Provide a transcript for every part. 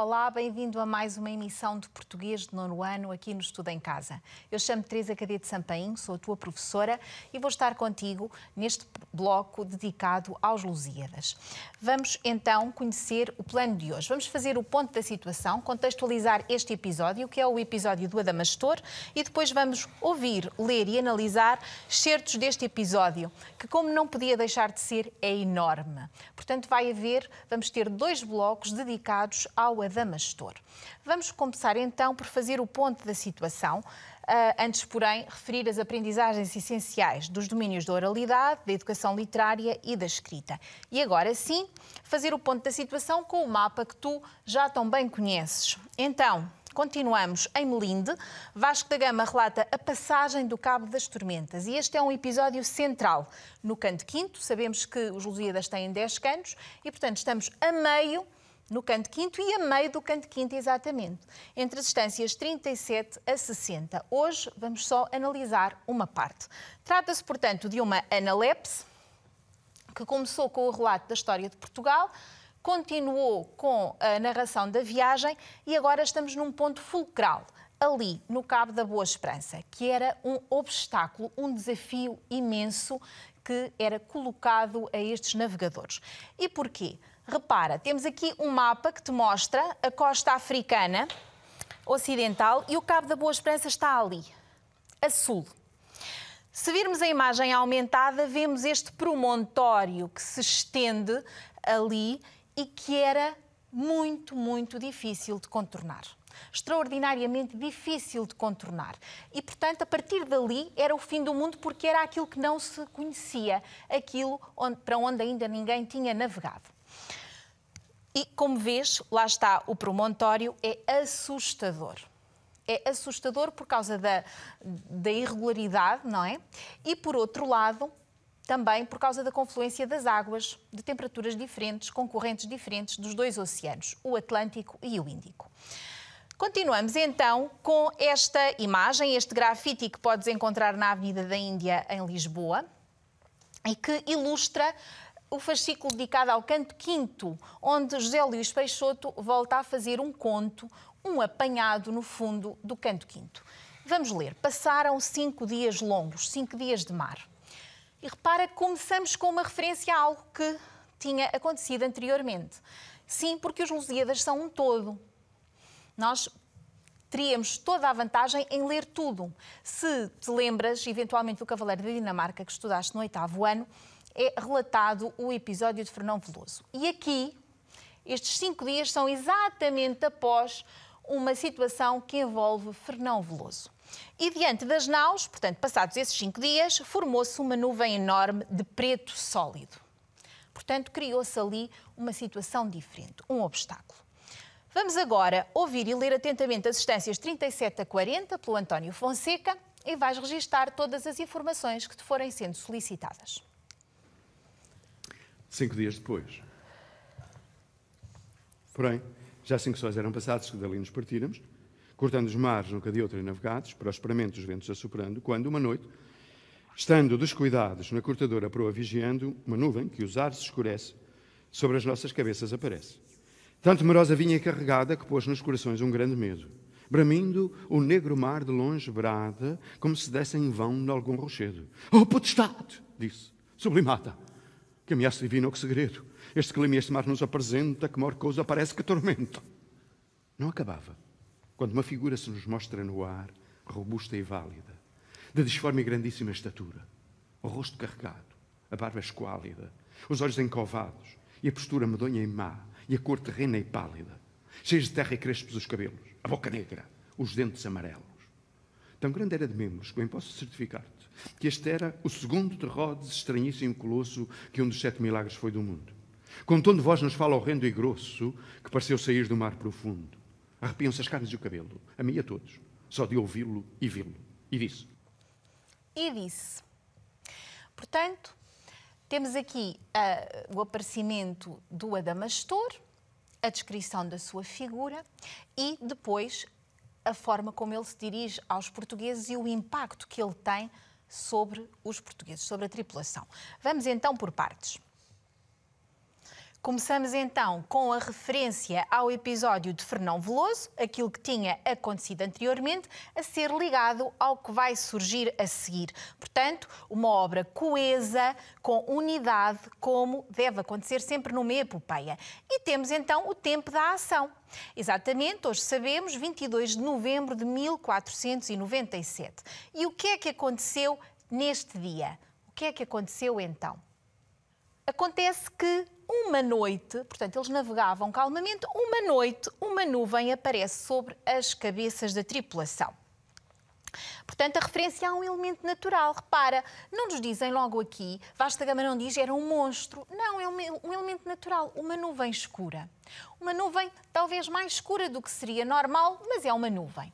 Olá, bem-vindo a mais uma emissão de português de nono ano aqui no Estudo em Casa. Eu chamo Teresa Cadete Sampaim, sou a tua professora e vou estar contigo neste bloco dedicado aos Lusíadas. Vamos então conhecer o plano de hoje. Vamos fazer o ponto da situação, contextualizar este episódio, que é o episódio do Adamastor, e depois vamos ouvir, ler e analisar certos deste episódio, que como não podia deixar de ser, é enorme. Portanto, vai haver, vamos ter dois blocos dedicados ao Paula Damastor. Vamos começar então por fazer o ponto da situação. Ah, antes, porém, referir as aprendizagens essenciais dos domínios da oralidade, da educação literária e da escrita. E agora sim, fazer o ponto da situação com o mapa que tu já tão bem conheces. Então, Continuamos em Melinde. Vasco da Gama relata a passagem do Cabo das Tormentas e este é um episódio central. No canto quinto, sabemos que os Lusíadas têm 10 cantos e, portanto, estamos a meio no canto quinto e a meio do canto quinto, exatamente, entre as distâncias 37 a 60. Hoje vamos só analisar uma parte. Trata-se, portanto, de uma analepse, que começou com o relato da história de Portugal, continuou com a narração da viagem e agora estamos num ponto fulcral, ali no Cabo da Boa Esperança, que era um obstáculo, um desafio imenso que era colocado a estes navegadores. E porquê? Repara, temos aqui um mapa que te mostra a costa africana ocidental e o Cabo da Boa Esperança está ali, a sul. Se virmos a imagem aumentada, vemos este promontório que se estende ali e que era muito, muito difícil de contornar. Extraordinariamente difícil de contornar. E, portanto, a partir dali era o fim do mundo porque era aquilo que não se conhecia, aquilo onde, para onde ainda ninguém tinha navegado. E, como vês, lá está, o promontório é assustador. É assustador por causa da, da irregularidade, não é? E, por outro lado, também por causa da confluência das águas, de temperaturas diferentes, com correntes diferentes dos dois oceanos, o Atlântico e o Índico. Continuamos então com esta imagem, este grafite que podes encontrar na Avenida da Índia, em Lisboa, e que ilustra o fascículo dedicado ao canto quinto, onde José Luís Peixoto volta a fazer um conto, um apanhado, no fundo, do canto quinto. Vamos ler. Passaram cinco dias longos, cinco dias de mar. E repara, que começamos com uma referência a algo que tinha acontecido anteriormente. Sim, porque os Lusíadas são um todo. Nós teríamos toda a vantagem em ler tudo. Se te lembras, eventualmente, do Cavaleiro da Dinamarca, que estudaste no oitavo ano, é relatado o episódio de Fernão Veloso. E aqui, estes cinco dias são exatamente após uma situação que envolve Fernão Veloso. E diante das naus, portanto, passados esses cinco dias, formou-se uma nuvem enorme de preto sólido. Portanto, criou-se ali uma situação diferente, um obstáculo. Vamos agora ouvir e ler atentamente as instâncias 37 a 40 pelo António Fonseca e vais registar todas as informações que te forem sendo solicitadas cinco dias depois. Porém, já cinco sóis eram passados, que dali nos partíramos, cortando os mares nunca de outra e navegados, prosperamente os ventos assoprando, quando, uma noite, estando descuidados na cortadora proa vigiando, uma nuvem, que os ares escurece, sobre as nossas cabeças aparece. Tão temerosa vinha carregada que pôs nos corações um grande medo. Bramindo, o negro mar de longe brada, como se desse em vão de algum rochedo. Oh, potestade! disse, sublimata, que ameaça divina ou oh, que segredo? Este clima e este mar nos apresenta, que maior coisa parece que tormenta. Não acabava. Quando uma figura se nos mostra no ar, robusta e válida, de disforme e grandíssima estatura, o rosto carregado, a barba esquálida, os olhos encovados, e a postura medonha e má, e a cor terrena e pálida, cheios de terra e crespos os cabelos, a boca negra, os dentes amarelos. Tão grande era de membros que bem posso certificar-te que este era o segundo de Herodes, estranhíssimo colosso, que um dos sete milagres foi do mundo. Com tom de voz nos fala horrendo e grosso, que pareceu sair do mar profundo. Arrepiam-se as carnes e o cabelo, a mim e a todos, só de ouvi-lo e vê-lo. E disse. E disse. Portanto, temos aqui uh, o aparecimento do Adamastor, a descrição da sua figura e depois a forma como ele se dirige aos portugueses e o impacto que ele tem sobre os portugueses, sobre a tripulação. Vamos então por partes. Começamos então com a referência ao episódio de Fernão Veloso, aquilo que tinha acontecido anteriormente, a ser ligado ao que vai surgir a seguir. Portanto, uma obra coesa, com unidade, como deve acontecer sempre numa epopeia. E temos então o tempo da ação. Exatamente, hoje sabemos, 22 de novembro de 1497. E o que é que aconteceu neste dia? O que é que aconteceu então? Acontece que uma noite, portanto, eles navegavam calmamente, uma noite uma nuvem aparece sobre as cabeças da tripulação. Portanto, a referência a um elemento natural. Repara, não nos dizem logo aqui, Vasta Gama não diz era um monstro. Não, é um, elemento natural, uma nuvem escura. Uma nuvem talvez mais escura do que seria normal, mas é uma nuvem.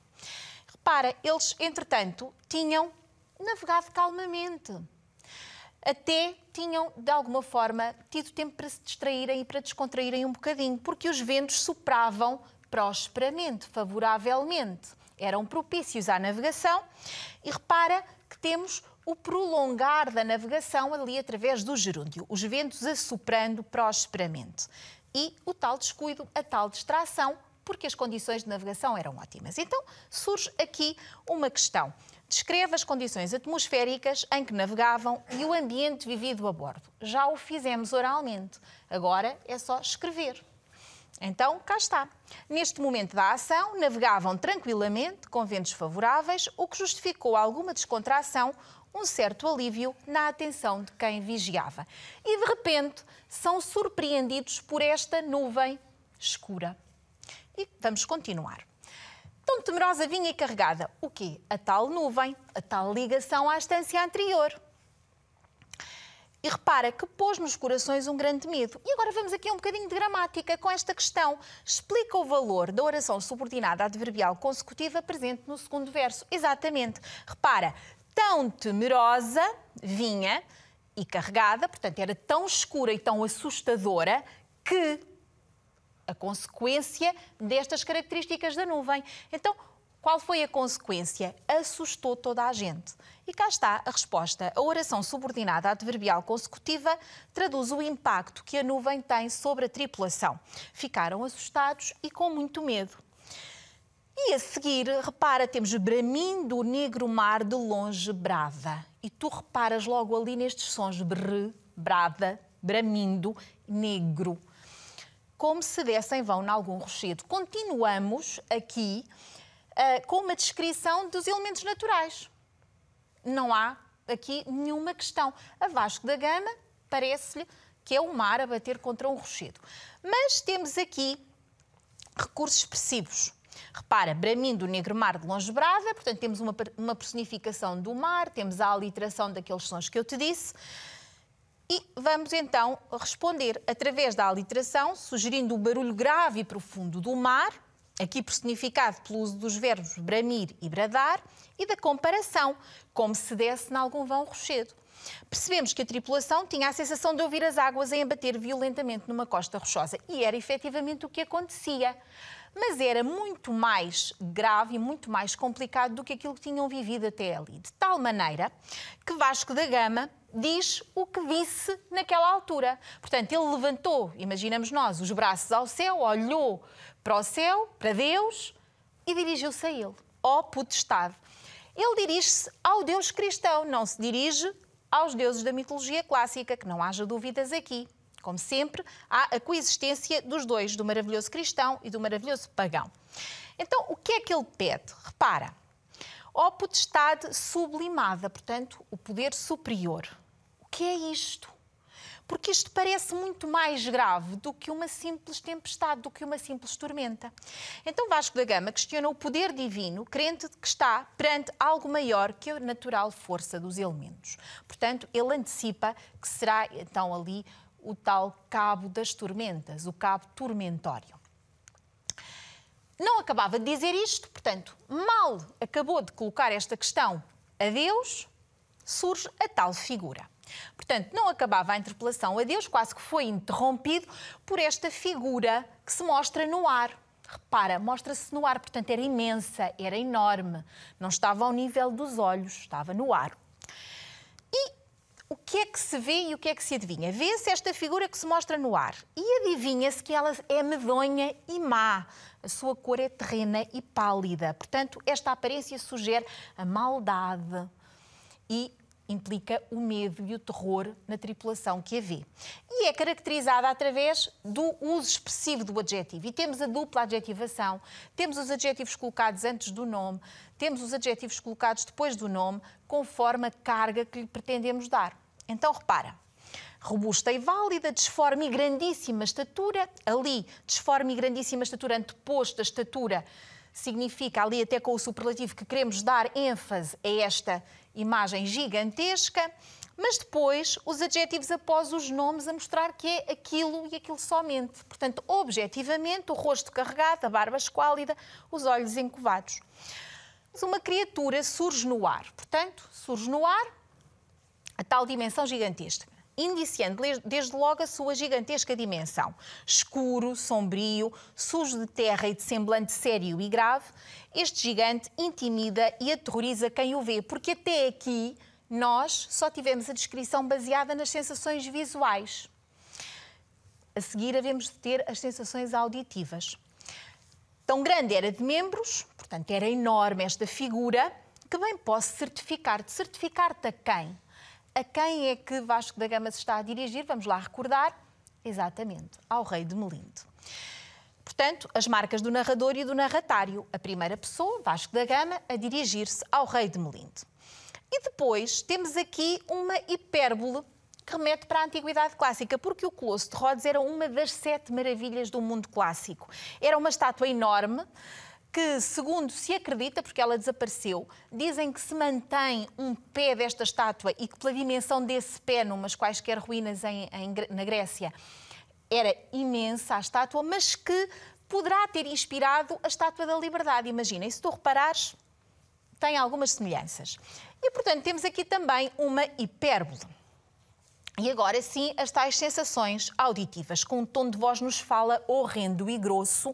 Repara, eles, entretanto, tinham navegado calmamente até tinham, de alguma forma, tido tempo para se distraírem e para descontraírem um bocadinho, porque os ventos sopravam prosperamente, favoravelmente. Eram propícios à navegação e repara que temos o prolongar da navegação ali através do gerúndio, os ventos assoprando prosperamente. E o tal descuido, a tal distração, porque as condições de navegação eram ótimas. Então surge aqui uma questão. Descreva as condições atmosféricas em que navegavam e o ambiente vivido a bordo. Já o fizemos oralmente, agora é só escrever. Então, cá está. Neste momento da ação, navegavam tranquilamente, com ventos favoráveis, o que justificou alguma descontração, um certo alívio na atenção de quem vigiava. E de repente, são surpreendidos por esta nuvem escura. E vamos continuar. Tão temerosa vinha e carregada. O quê? A tal nuvem, a tal ligação à estância anterior. E repara que pôs nos corações um grande medo. E agora vamos aqui um bocadinho de gramática com esta questão. Explica o valor da oração subordinada adverbial consecutiva presente no segundo verso. Exatamente. Repara, tão temerosa vinha e carregada, portanto era tão escura e tão assustadora que a consequência destas características da nuvem. Então, qual foi a consequência? Assustou toda a gente. E cá está a resposta. A oração subordinada adverbial consecutiva traduz o impacto que a nuvem tem sobre a tripulação. Ficaram assustados e com muito medo. E a seguir, repara, temos bramindo o negro mar de longe brava. E tu reparas logo ali nestes sons br, brava, bramindo, negro como se dessem vão em algum rochedo. Continuamos aqui uh, com uma descrição dos elementos naturais. Não há aqui nenhuma questão. A Vasco da Gama parece-lhe que é o mar a bater contra um rochedo. Mas temos aqui recursos expressivos. Repara, Bramin do Negro Mar de Longe Brava, portanto temos uma, uma personificação do mar, temos a aliteração daqueles sons que eu te disse. E vamos então responder através da aliteração, sugerindo o barulho grave e profundo do mar, aqui personificado pelo uso dos verbos bramir e bradar, e da comparação, como se desse em algum vão rochedo. Percebemos que a tripulação tinha a sensação de ouvir as águas a embater violentamente numa costa rochosa. E era efetivamente o que acontecia mas era muito mais grave e muito mais complicado do que aquilo que tinham vivido até ali. De tal maneira que Vasco da Gama diz o que disse naquela altura. Portanto, ele levantou, imaginamos nós, os braços ao céu, olhou para o céu, para Deus e dirigiu-se a ele, ó oh, potestade. Ele dirige-se ao Deus cristão, não se dirige aos deuses da mitologia clássica, que não haja dúvidas aqui. Como sempre, há a coexistência dos dois, do maravilhoso cristão e do maravilhoso pagão. Então, o que é que ele pede? Repara, ó potestade sublimada, portanto, o poder superior. O que é isto? porque isto parece muito mais grave do que uma simples tempestade, do que uma simples tormenta. Então Vasco da Gama questiona o poder divino, crente que está perante algo maior que a natural força dos elementos. Portanto, ele antecipa que será então ali o tal cabo das tormentas, o cabo tormentório. Não acabava de dizer isto, portanto, mal acabou de colocar esta questão a Deus, surge a tal figura. Portanto, não acabava a interpelação a Deus, quase que foi interrompido por esta figura que se mostra no ar. Repara, mostra-se no ar, portanto, era imensa, era enorme, não estava ao nível dos olhos, estava no ar. E o que é que se vê e o que é que se adivinha? Vê-se esta figura que se mostra no ar e adivinha-se que ela é medonha e má. A sua cor é terrena e pálida. Portanto, esta aparência sugere a maldade e implica o medo e o terror na tripulação que a vê. E é caracterizada através do uso expressivo do adjetivo. E temos a dupla adjetivação, temos os adjetivos colocados antes do nome, temos os adjetivos colocados depois do nome, conforme a carga que lhe pretendemos dar. Então repara, robusta e válida, desforme e grandíssima estatura, ali, desforme e grandíssima estatura anteposto da estatura significa ali até com o superlativo que queremos dar ênfase a esta imagem gigantesca, mas depois os adjetivos após os nomes a mostrar que é aquilo e aquilo somente. Portanto, objetivamente, o rosto carregado, a barba esquálida, os olhos encovados. Mas uma criatura surge no ar, portanto, surge no ar, a tal dimensão gigantesca indiciando desde logo a sua gigantesca dimensão. Escuro, sombrio, sujo de terra e de semblante sério e grave, este gigante intimida e aterroriza quem o vê, porque até aqui nós só tivemos a descrição baseada nas sensações visuais. A seguir, havemos de ter as sensações auditivas. Tão grande era de membros, portanto, era enorme esta figura, que bem posso certificar. te certificar-te a quem? A quem é que Vasco da Gama se está a dirigir? Vamos lá recordar. Exatamente, ao rei de Melindo. Portanto, as marcas do narrador e do narratário. A primeira pessoa, Vasco da Gama, a dirigir-se ao rei de Melindo. E depois temos aqui uma hipérbole que remete para a Antiguidade Clássica, porque o Colosso de Rhodes era uma das sete maravilhas do mundo clássico. Era uma estátua enorme que, segundo se acredita, porque ela desapareceu, dizem que se mantém um pé desta estátua e que, pela dimensão desse pé, numas quaisquer ruínas em, em, na Grécia, era imensa a estátua, mas que poderá ter inspirado a Estátua da Liberdade. Imagina, e se tu reparares, tem algumas semelhanças. E, portanto, temos aqui também uma hipérbole. E agora sim, as tais sensações auditivas, com um tom de voz nos fala horrendo e grosso,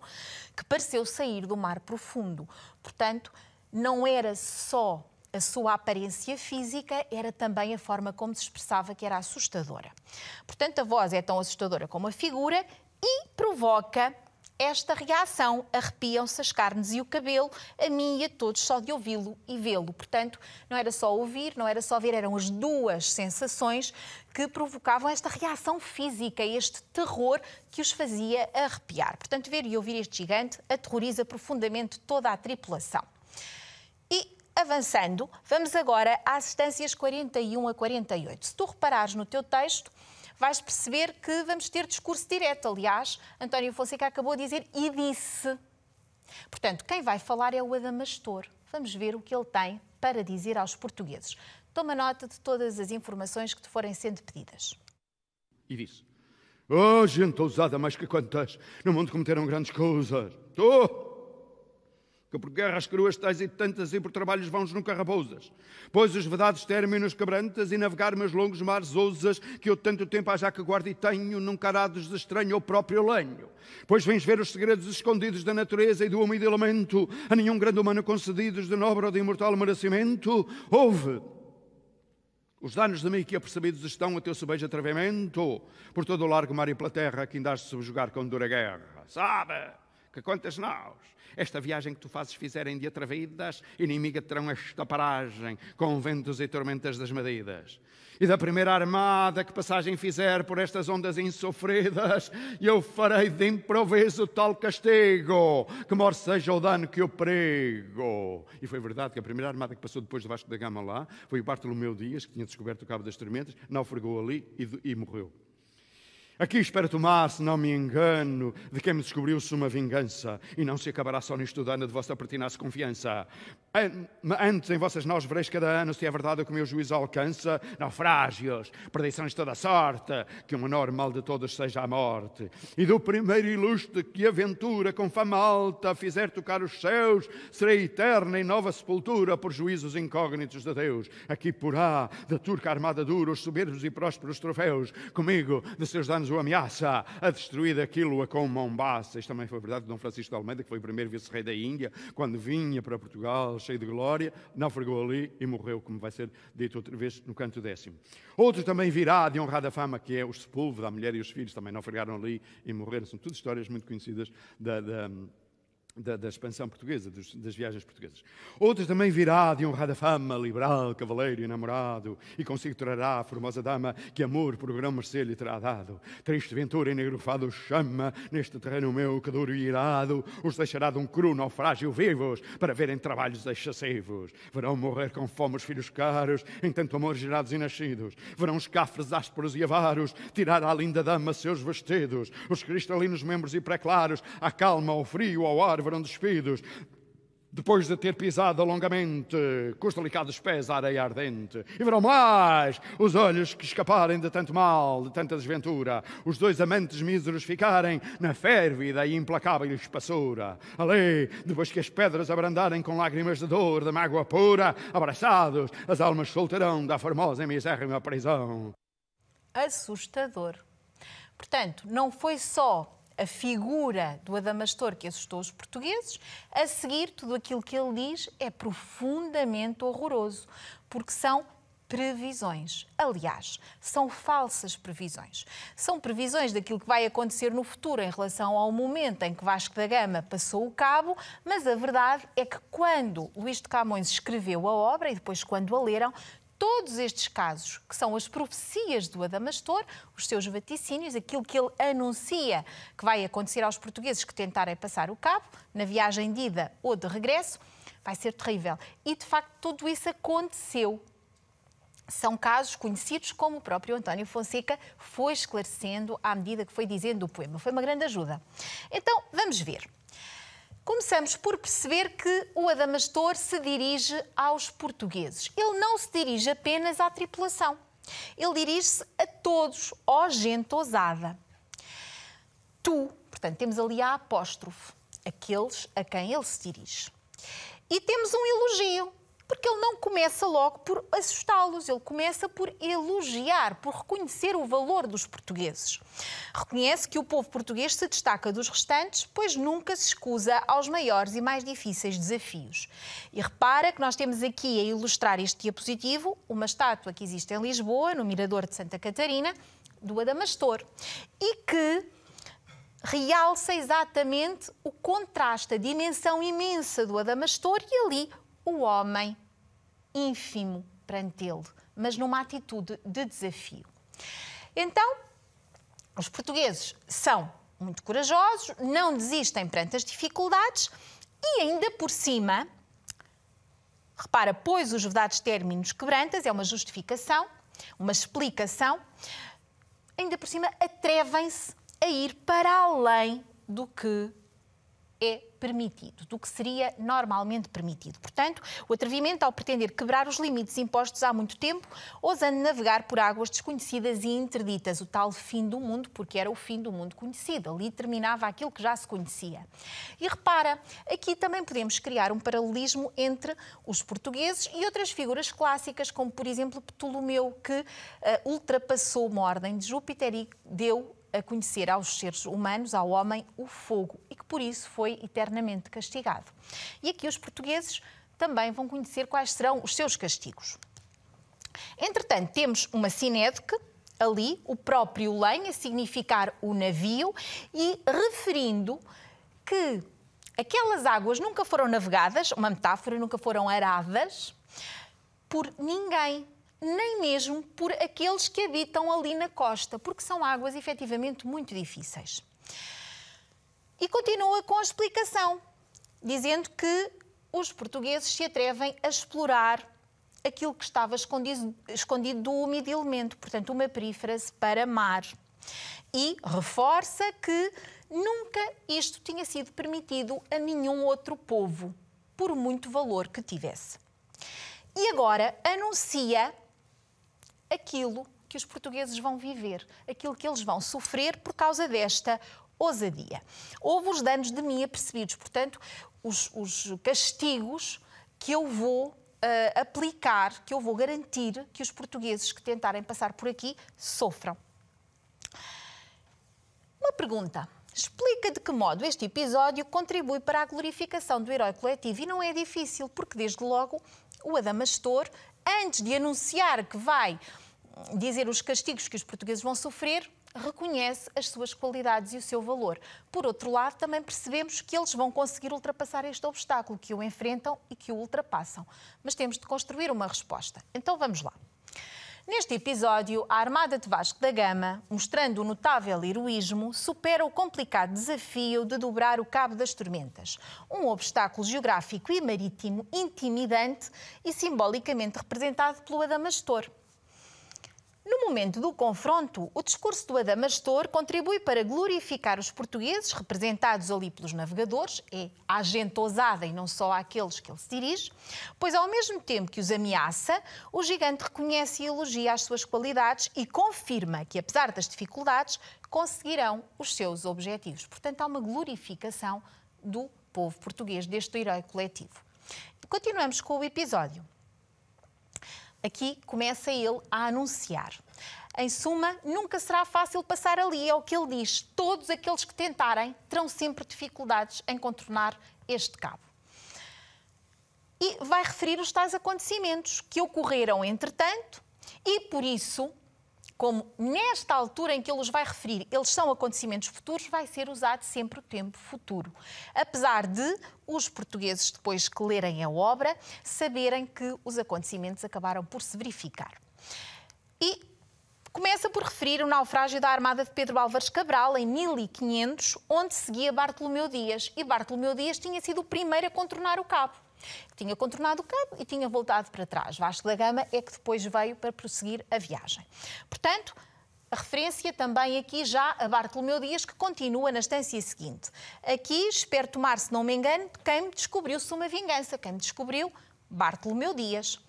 que pareceu sair do mar profundo. Portanto, não era só a sua aparência física, era também a forma como se expressava, que era assustadora. Portanto, a voz é tão assustadora como a figura e provoca esta reação. Arrepiam-se as carnes e o cabelo, a mim e a todos, só de ouvi-lo e vê-lo. Portanto, não era só ouvir, não era só ver, eram as duas sensações que provocavam esta reação física, este terror que os fazia arrepiar. Portanto, ver e ouvir este gigante aterroriza profundamente toda a tripulação. E avançando, vamos agora às instâncias 41 a 48. Se tu reparares no teu texto, vais perceber que vamos ter discurso direto. Aliás, António Fonseca acabou de dizer e disse. Portanto, quem vai falar é o Adamastor. Vamos ver o que ele tem para dizer aos portugueses. Toma nota de todas as informações que te forem sendo pedidas. E disse: Oh, gente ousada mais que quantas, no mundo cometeram grandes coisas. Oh! que por guerras cruas tais e tantas, e por trabalhos vãos nunca raposas. Pois os vedados términos quebrantas, e navegar meus longos mares ousas, que eu tanto tempo há já que guardo e tenho, nunca arados de estranho ou próprio lenho. Pois vens ver os segredos escondidos da natureza e do homem de a nenhum grande humano concedidos de nobre ou de imortal merecimento. Ouve! Os danos de mim que apercebidos estão a teu sobejo atravimento, por todo o largo mar e pela terra, que ainda has subjugar com dura guerra. Sabe! que quantas nós, esta viagem que tu fazes fizerem de atravidas, inimiga terão esta paragem, com ventos e tormentas desmedidas. E da primeira armada que passagem fizer por estas ondas insofridas, eu farei de improviso tal castigo, que mor seja o dano que o perigo. E foi verdade que a primeira armada que passou depois do Vasco da Gama lá, foi o Bartolomeu Dias, que tinha descoberto o Cabo das Tormentas, naufragou ali e, e morreu. Aqui espero tomar, se não me engano, de quem me descobriu-se uma vingança, e não se acabará só nisto dano de vossa pertinaz confiança. Antes em vossas nós vereis cada ano, se é verdade o que o meu juízo alcança, naufrágios, perdições de toda a sorte, que o menor mal de todos seja a morte. E do primeiro ilustre que aventura com fama alta fizer tocar os céus, serei eterna em nova sepultura por juízos incógnitos de Deus. Aqui porá, da turca armada dura, os soberbos e prósperos troféus, comigo, de seus danos o ameaça a destruir aquilo a com mão Isto também foi verdade de Dom Francisco de Almeida, que foi o primeiro vice-rei da Índia, quando vinha para Portugal cheio de glória, naufragou ali e morreu, como vai ser dito outra vez no canto décimo. Outro também virá de honrada fama, que é o Sepúlveda, da mulher e os filhos, também naufragaram ali e morreram. São tudo histórias muito conhecidas da, da da, da, expansão portuguesa, dos, das viagens portuguesas. Outro também virá de honrada fama, liberal, cavaleiro e namorado, e consigo trará a formosa dama que amor por grão mercê lhe terá dado. Triste ventura fado chama, neste terreno meu que duro e irado, os deixará de um cru naufrágio vivos, para verem trabalhos excessivos. Verão morrer com fome os filhos caros, em tanto amor gerados e nascidos. Verão os cafres ásperos e avaros, tirar à linda dama seus vestidos. Os cristalinos membros e pré-claros, a calma, ao frio, ao árvore foram despidos. Depois de ter pisado longamente, com os delicados pés a areia ardente, e verão mais os olhos que escaparem de tanto mal, de tanta desventura, os dois amantes míseros ficarem na férvida e implacável espessura. Ali, depois que as pedras abrandarem com lágrimas de dor, de mágoa pura, abraçados, as almas soltarão da formosa e misérrima prisão. Assustador. Portanto, não foi só a figura do Adamastor que assustou os portugueses, a seguir, tudo aquilo que ele diz é profundamente horroroso, porque são previsões. Aliás, são falsas previsões. São previsões daquilo que vai acontecer no futuro em relação ao momento em que Vasco da Gama passou o cabo, mas a verdade é que quando Luís de Camões escreveu a obra e depois quando a leram, todos estes casos, que são as profecias do Adamastor, os seus vaticínios, aquilo que ele anuncia que vai acontecer aos portugueses que tentarem passar o cabo, na viagem de ida ou de regresso, vai ser terrível. E de facto, tudo isso aconteceu. São casos conhecidos, como o próprio António Fonseca foi esclarecendo à medida que foi dizendo o poema. Foi uma grande ajuda. Então, vamos ver. Começamos por perceber que o Adamastor se dirige aos portugueses. Ele não se dirige apenas à tripulação. Ele dirige-se a todos, ó gente ousada. Tu, portanto, temos ali a apóstrofe, aqueles a quem ele se dirige. E temos um elogio, porque ele não começa logo por assustá-los, ele começa por elogiar, por reconhecer o valor dos portugueses. Reconhece que o povo português se destaca dos restantes, pois nunca se escusa aos maiores e mais difíceis desafios. E repara que nós temos aqui a ilustrar este diapositivo uma estátua que existe em Lisboa, no Mirador de Santa Catarina, do Adamastor, e que realça exatamente o contraste, a dimensão imensa do Adamastor e ali o homem ínfimo perante ele, mas numa atitude de desafio. Então, os portugueses são muito corajosos, não desistem perante as dificuldades e ainda por cima, repara, pois os verdadeiros términos quebrantas, é uma justificação, uma explicação, ainda por cima atrevem-se a ir para além do que é permitido, do que seria normalmente permitido. Portanto, o atrevimento ao pretender quebrar os limites impostos há muito tempo, ousando navegar por águas desconhecidas e interditas, o tal fim do mundo, porque era o fim do mundo conhecido, ali terminava aquilo que já se conhecia. E repara, aqui também podemos criar um paralelismo entre os portugueses e outras figuras clássicas, como por exemplo Ptolomeu, que uh, ultrapassou uma ordem de Júpiter e deu a conhecer aos seres humanos, ao homem, o fogo e que por isso foi eternamente castigado. E aqui os portugueses também vão conhecer quais serão os seus castigos. Entretanto, temos uma sinédque, ali, o próprio lenha significar o navio e referindo que aquelas águas nunca foram navegadas, uma metáfora, nunca foram aradas por ninguém, nem mesmo por aqueles que habitam ali na costa, porque são águas efetivamente muito difíceis. E continua com a explicação, dizendo que os portugueses se atrevem a explorar aquilo que estava escondido, escondido do elemento, portanto, uma perífrase para mar. E reforça que nunca isto tinha sido permitido a nenhum outro povo, por muito valor que tivesse. E agora anuncia aquilo que os portugueses vão viver, aquilo que eles vão sofrer por causa desta ousadia. Houve os danos de mim apercebidos, portanto, os, os castigos que eu vou Uh, aplicar, que eu vou garantir que os portugueses que tentarem passar por aqui sofram. Uma pergunta. Explica de que modo este episódio contribui para a glorificação do herói coletivo e não é difícil, porque desde logo o Adamastor antes de anunciar que vai dizer os castigos que os portugueses vão sofrer, reconhece as suas qualidades e o seu valor. Por outro lado, também percebemos que eles vão conseguir ultrapassar este obstáculo, que o enfrentam e que o ultrapassam. Mas temos de construir uma resposta. Então vamos lá. Neste episódio, a Armada de Vasco da Gama, mostrando o notável heroísmo, supera o complicado desafio de dobrar o Cabo das Tormentas, um obstáculo geográfico e marítimo intimidante e simbolicamente representado pelo Adamastor no momento do confronto, o discurso do Adamastor contribui para glorificar os portugueses, representados ali pelos navegadores, é a gente ousada e não só àqueles que ele se dirige, pois ao mesmo tempo que os ameaça, o gigante reconhece e elogia as suas qualidades e confirma que, apesar das dificuldades, conseguirão os seus objetivos. Portanto, há uma glorificação do povo português, deste herói coletivo. Continuamos com o episódio. Aqui começa ele a anunciar. Em suma, nunca será fácil passar ali, é o que ele diz. Todos aqueles que tentarem terão sempre dificuldades em contornar este cabo. E vai referir os tais acontecimentos que ocorreram entretanto e, por isso, como nesta altura em que ele os vai referir, eles são acontecimentos futuros, vai ser usado sempre o tempo futuro. Apesar de os portugueses, depois que lerem a obra, saberem que os acontecimentos acabaram por se verificar. E começa por referir o naufrágio da armada de Pedro Álvares Cabral em 1500, onde seguia Bartolomeu Dias. E Bartolomeu Dias tinha sido o primeiro a contornar o cabo. Tinha contornado o cabo e tinha voltado para trás. Vasco da Gama é que depois veio para prosseguir a viagem. Portanto, a referência também aqui já a Bartolomeu Dias, que continua na estância seguinte. Aqui, espero tomar, se não me engano, quem me descobriu-se uma vingança. Quem me descobriu? Bartolomeu Dias.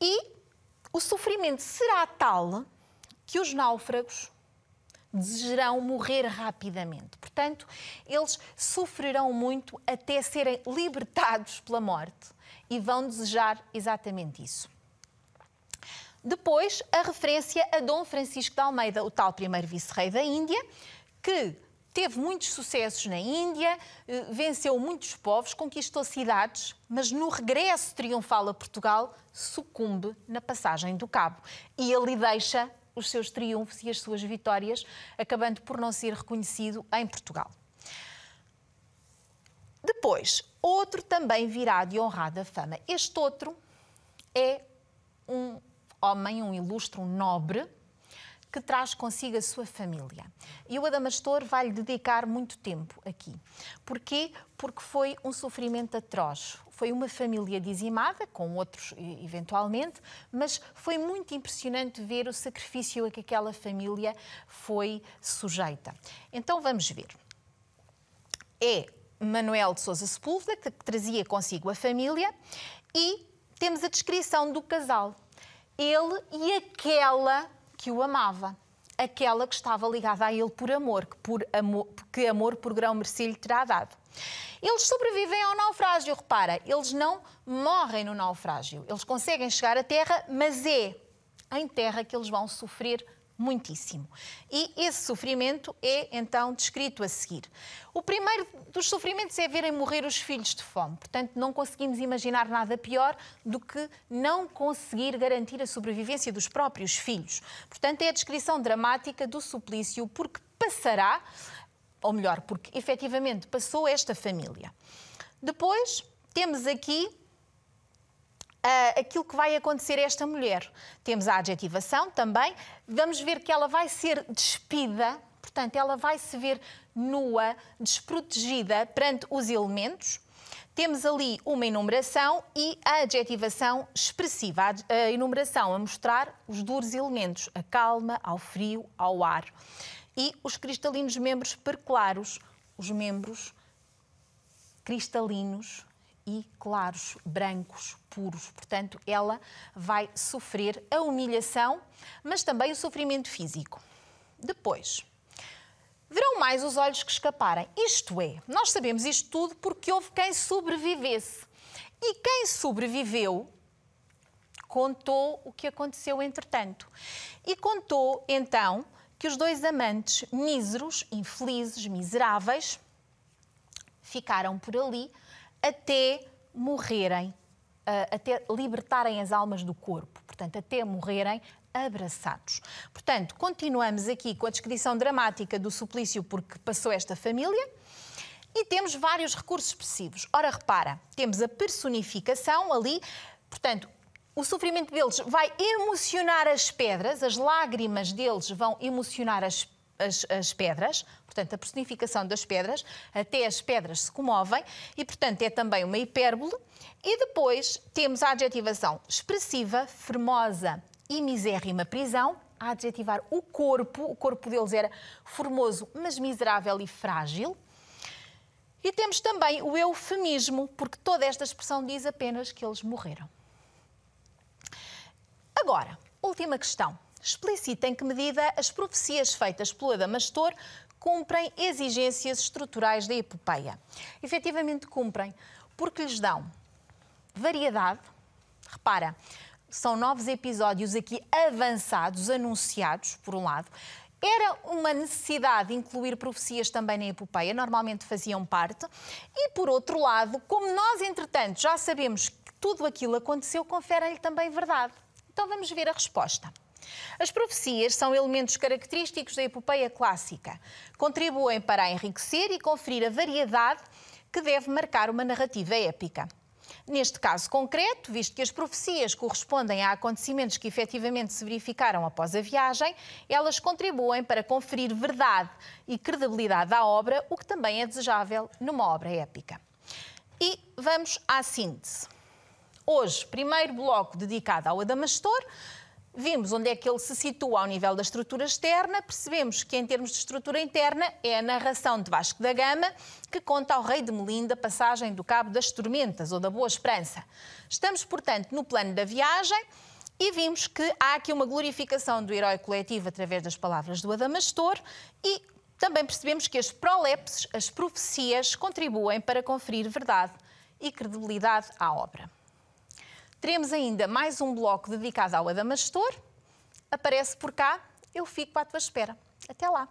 E o sofrimento será tal que os náufragos desejarão morrer rapidamente. Portanto, eles sofrerão muito até serem libertados pela morte e vão desejar exatamente isso. Depois, a referência a Dom Francisco de Almeida, o tal primeiro vice-rei da Índia, que teve muitos sucessos na Índia, eh, venceu muitos povos, conquistou cidades, mas no regresso triunfal a Portugal sucumbe na passagem do Cabo e ele deixa os seus triunfos e as suas vitórias, acabando por não ser reconhecido em Portugal. Depois, outro também virá de honrada fama. Este outro é um homem, um ilustre, um nobre, que traz consigo a sua família. E o Adamastor vai lhe dedicar muito tempo aqui. Porquê? Porque foi um sofrimento atroz. Foi uma família dizimada, com outros eventualmente, mas foi muito impressionante ver o sacrifício a que aquela família foi sujeita. Então vamos ver. É Manuel de Sousa Sepúlveda, que trazia consigo a família, e temos a descrição do casal. Ele e aquela que o amava, aquela que estava ligada a ele por amor, que, por amor, que amor por grão merci lhe terá dado. Eles sobrevivem ao naufrágio, repara, eles não morrem no naufrágio. Eles conseguem chegar à terra, mas é em terra que eles vão sofrer muitíssimo. E esse sofrimento é então descrito a seguir. O primeiro dos sofrimentos é verem morrer os filhos de fome. Portanto, não conseguimos imaginar nada pior do que não conseguir garantir a sobrevivência dos próprios filhos. Portanto, é a descrição dramática do suplício, porque passará, ou melhor, porque efetivamente passou esta família. Depois, temos aqui uh, aquilo que vai acontecer a esta mulher. Temos a adjetivação também, vamos ver que ela vai ser despida, portanto, ela vai se ver nua, desprotegida perante os elementos. Temos ali uma enumeração e a adjetivação expressiva, a enumeração a mostrar os duros elementos, a calma, ao frio, ao ar. E os cristalinos membros perclaros os membros cristalinos e claros, brancos, puros. Portanto, ela vai sofrer a humilhação, mas também o sofrimento físico. Depois, verão mais os olhos que escaparem. Isto é, nós sabemos isto tudo porque houve quem sobrevivesse. E quem sobreviveu contou o que aconteceu entretanto. E contou então que os dois amantes, míseros, infelizes, miseráveis, ficaram por ali até morrerem, eh, até libertarem as almas do corpo, portanto, até morrerem abraçados. Portanto, continuamos aqui com a descrição dramática do suplício porque passou esta família. E temos vários recursos expressivos. Ora, repara, temos a personificação ali, portanto, o sofrimento deles vai emocionar as pedras, as lágrimas deles vão emocionar as as, as, pedras, portanto, a personificação das pedras, até as pedras se comovem, e, portanto, é também uma hipérbole. E depois temos a adjetivação expressiva, fermosa e misérrima prisão, a adjetivar o corpo, o corpo deles era formoso, mas miserável e frágil. E temos também o eufemismo, porque toda esta expressão diz apenas que eles morreram. Agora, última questão explicita em que medida as profecias feitas pelo Adamastor cumprem exigências estruturais da epopeia. Efetivamente cumprem, porque lhes dão variedade. Repara, são novos episódios aqui avançados, anunciados, por um lado. Era uma necessidade incluir profecias também na epopeia, normalmente faziam parte. E por outro lado, como nós, entretanto, já sabemos que tudo aquilo aconteceu, confere-lhe também verdade. Então vamos ver a resposta. As profecias são elementos característicos da epopeia clássica. Contribuem para enriquecer e conferir a variedade que deve marcar uma narrativa épica. Neste caso concreto, visto que as profecias correspondem a acontecimentos que efetivamente se verificaram após a viagem, elas contribuem para conferir verdade e credibilidade à obra, o que também é desejável numa obra épica. E vamos à síntese. Hoje, primeiro bloco dedicado ao Adamastor, Vimos onde é que ele se situa ao nível da estrutura externa, percebemos que, em termos de estrutura interna, é a narração de Vasco da Gama que conta ao rei de Melinda a passagem do Cabo das Tormentas ou da Boa Esperança. Estamos, portanto, no plano da viagem e vimos que há aqui uma glorificação do herói coletivo através das palavras do Adamastor e também percebemos que as prolepses, as profecias, contribuem para conferir verdade e credibilidade à obra. Teremos ainda mais um bloco dedicado ao Adamastor. Aparece por cá, eu fico à tua espera. Até lá!